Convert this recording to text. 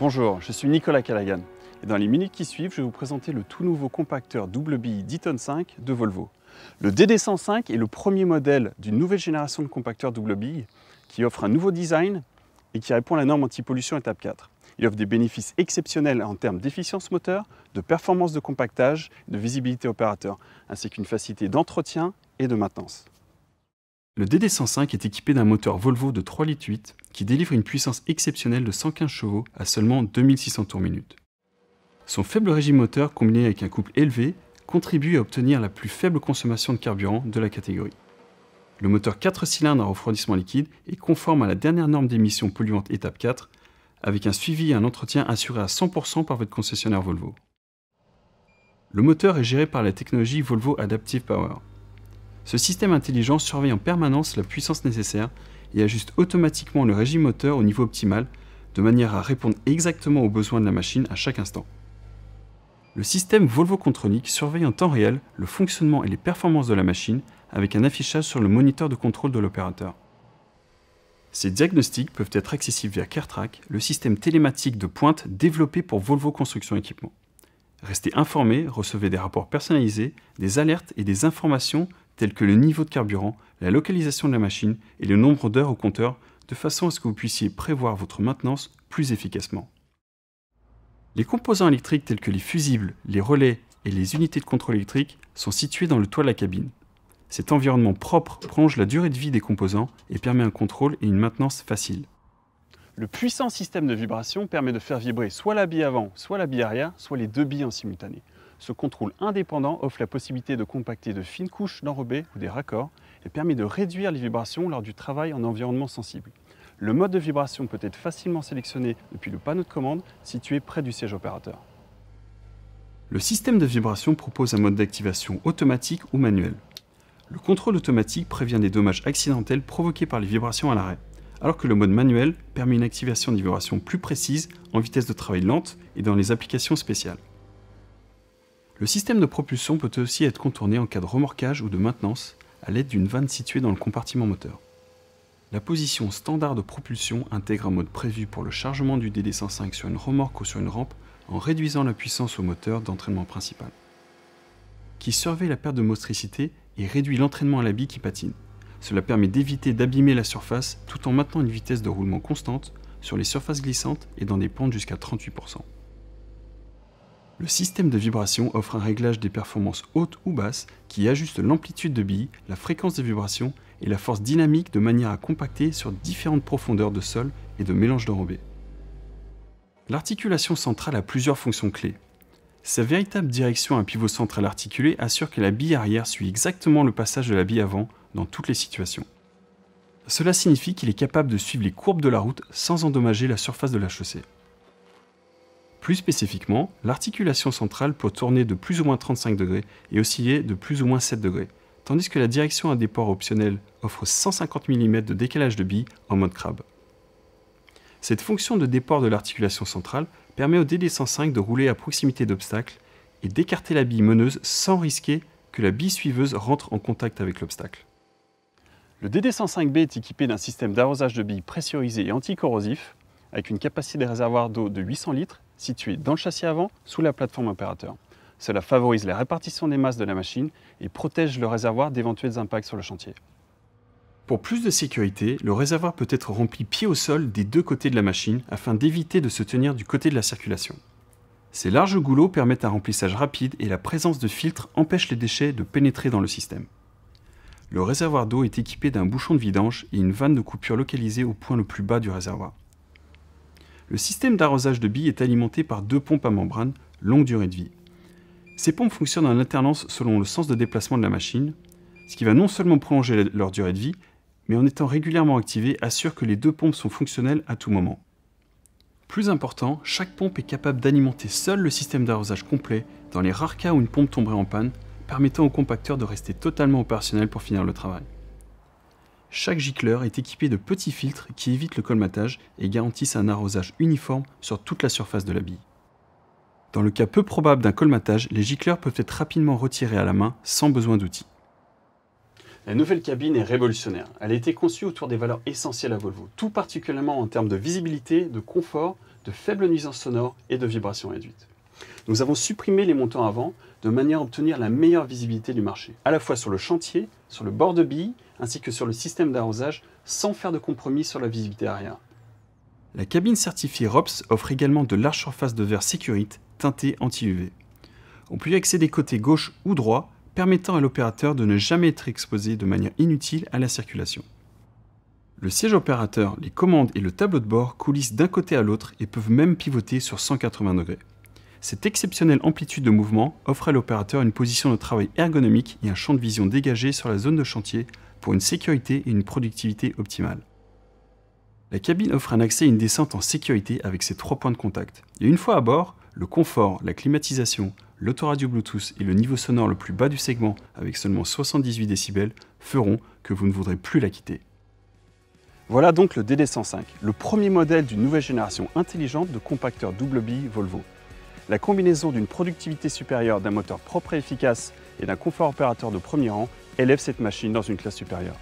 Bonjour, je suis Nicolas Callaghan et dans les minutes qui suivent, je vais vous présenter le tout nouveau compacteur double bille 10 tonnes 5 de Volvo. Le DD105 est le premier modèle d'une nouvelle génération de compacteurs double bille qui offre un nouveau design et qui répond à la norme anti-pollution étape 4. Il offre des bénéfices exceptionnels en termes d'efficience moteur, de performance de compactage, de visibilité opérateur, ainsi qu'une facilité d'entretien et de maintenance. Le DD105 est équipé d'un moteur Volvo de 3 litres 8 qui délivre une puissance exceptionnelle de 115 chevaux à seulement 2600 tours minute. Son faible régime moteur combiné avec un couple élevé contribue à obtenir la plus faible consommation de carburant de la catégorie. Le moteur 4 cylindres à refroidissement liquide est conforme à la dernière norme d'émission polluante étape 4 avec un suivi et un entretien assuré à 100% par votre concessionnaire Volvo. Le moteur est géré par la technologie Volvo Adaptive Power. Ce système intelligent surveille en permanence la puissance nécessaire et ajuste automatiquement le régime moteur au niveau optimal, de manière à répondre exactement aux besoins de la machine à chaque instant. Le système Volvo Contronic surveille en temps réel le fonctionnement et les performances de la machine avec un affichage sur le moniteur de contrôle de l'opérateur. Ces diagnostics peuvent être accessibles via CareTrack, le système télématique de pointe développé pour Volvo Construction Équipement. Restez informés, recevez des rapports personnalisés, des alertes et des informations tels que le niveau de carburant, la localisation de la machine et le nombre d'heures au compteur, de façon à ce que vous puissiez prévoir votre maintenance plus efficacement. Les composants électriques tels que les fusibles, les relais et les unités de contrôle électrique sont situés dans le toit de la cabine. Cet environnement propre prolonge la durée de vie des composants et permet un contrôle et une maintenance facile. Le puissant système de vibration permet de faire vibrer soit la bille avant, soit la bille arrière, soit les deux billes en simultané. Ce contrôle indépendant offre la possibilité de compacter de fines couches d'enrobés ou des raccords et permet de réduire les vibrations lors du travail en environnement sensible. Le mode de vibration peut être facilement sélectionné depuis le panneau de commande situé près du siège opérateur. Le système de vibration propose un mode d'activation automatique ou manuel. Le contrôle automatique prévient des dommages accidentels provoqués par les vibrations à l'arrêt, alors que le mode manuel permet une activation des vibrations plus précise en vitesse de travail lente et dans les applications spéciales. Le système de propulsion peut aussi être contourné en cas de remorquage ou de maintenance à l'aide d'une vanne située dans le compartiment moteur. La position standard de propulsion intègre un mode prévu pour le chargement du DD105 sur une remorque ou sur une rampe en réduisant la puissance au moteur d'entraînement principal, qui surveille la perte de motricité et réduit l'entraînement à la bille qui patine. Cela permet d'éviter d'abîmer la surface tout en maintenant une vitesse de roulement constante sur les surfaces glissantes et dans des pentes jusqu'à 38%. Le système de vibration offre un réglage des performances hautes ou basses qui ajuste l'amplitude de billes, la fréquence des vibrations et la force dynamique de manière à compacter sur différentes profondeurs de sol et de mélange d'enrobés. L'articulation centrale a plusieurs fonctions clés. Sa véritable direction à pivot central articulé assure que la bille arrière suit exactement le passage de la bille avant dans toutes les situations. Cela signifie qu'il est capable de suivre les courbes de la route sans endommager la surface de la chaussée. Plus spécifiquement, l'articulation centrale peut tourner de plus ou moins 35 degrés et osciller de plus ou moins 7 degrés, tandis que la direction à déport optionnelle offre 150 mm de décalage de bille en mode crabe. Cette fonction de déport de l'articulation centrale permet au DD105 de rouler à proximité d'obstacles et d'écarter la bille meneuse sans risquer que la bille suiveuse rentre en contact avec l'obstacle. Le DD105B est équipé d'un système d'arrosage de billes pressurisé et anticorrosif, avec une capacité de réservoir d'eau de 800 litres situé dans le châssis avant, sous la plateforme opérateur. Cela favorise la répartition des masses de la machine et protège le réservoir d'éventuels impacts sur le chantier. Pour plus de sécurité, le réservoir peut être rempli pied au sol des deux côtés de la machine afin d'éviter de se tenir du côté de la circulation. Ces larges goulots permettent un remplissage rapide et la présence de filtres empêche les déchets de pénétrer dans le système. Le réservoir d'eau est équipé d'un bouchon de vidange et une vanne de coupure localisée au point le plus bas du réservoir le système d'arrosage de billes est alimenté par deux pompes à membrane, longue durée de vie. Ces pompes fonctionnent en alternance selon le sens de déplacement de la machine, ce qui va non seulement prolonger leur durée de vie, mais en étant régulièrement activées assure que les deux pompes sont fonctionnelles à tout moment. Plus important, chaque pompe est capable d'alimenter seule le système d'arrosage complet dans les rares cas où une pompe tomberait en panne, permettant au compacteur de rester totalement opérationnel pour finir le travail. Chaque gicleur est équipé de petits filtres qui évitent le colmatage et garantissent un arrosage uniforme sur toute la surface de la bille. Dans le cas peu probable d'un colmatage, les gicleurs peuvent être rapidement retirés à la main sans besoin d'outils. La nouvelle cabine est révolutionnaire. Elle a été conçue autour des valeurs essentielles à Volvo, tout particulièrement en termes de visibilité, de confort, de faible nuisance sonore et de vibrations réduites. Nous avons supprimé les montants avant de manière à obtenir la meilleure visibilité du marché, à la fois sur le chantier, sur le bord de billes, ainsi que sur le système d'arrosage, sans faire de compromis sur la visibilité arrière. La cabine certifiée ROPS offre également de larges surfaces de verre sécurité teintées anti-UV. On peut y accéder côté gauche ou droit, permettant à l'opérateur de ne jamais être exposé de manière inutile à la circulation. Le siège opérateur, les commandes et le tableau de bord coulissent d'un côté à l'autre et peuvent même pivoter sur 180 degrés. Cette exceptionnelle amplitude de mouvement offre à l'opérateur une position de travail ergonomique et un champ de vision dégagé sur la zone de chantier pour une sécurité et une productivité optimales. La cabine offre un accès et une descente en sécurité avec ses trois points de contact. Et une fois à bord, le confort, la climatisation, l'autoradio Bluetooth et le niveau sonore le plus bas du segment avec seulement 78 décibels feront que vous ne voudrez plus la quitter. Voilà donc le DD105, le premier modèle d'une nouvelle génération intelligente de compacteurs double bille Volvo. La combinaison d'une productivité supérieure, d'un moteur propre et efficace et d'un confort opérateur de premier rang élève cette machine dans une classe supérieure.